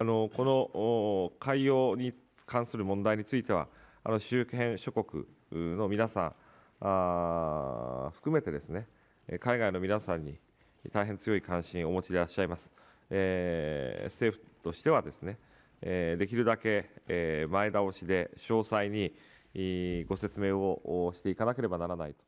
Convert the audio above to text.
あのこの海洋に関する問題については、あの周辺諸国の皆さんあ含めてですね、海外の皆さんに大変強い関心をお持ちでいらっしゃいます。えー、政府としてはですね、えー、できるだけ、え前倒しで詳細にご説明をしていかなければならないと。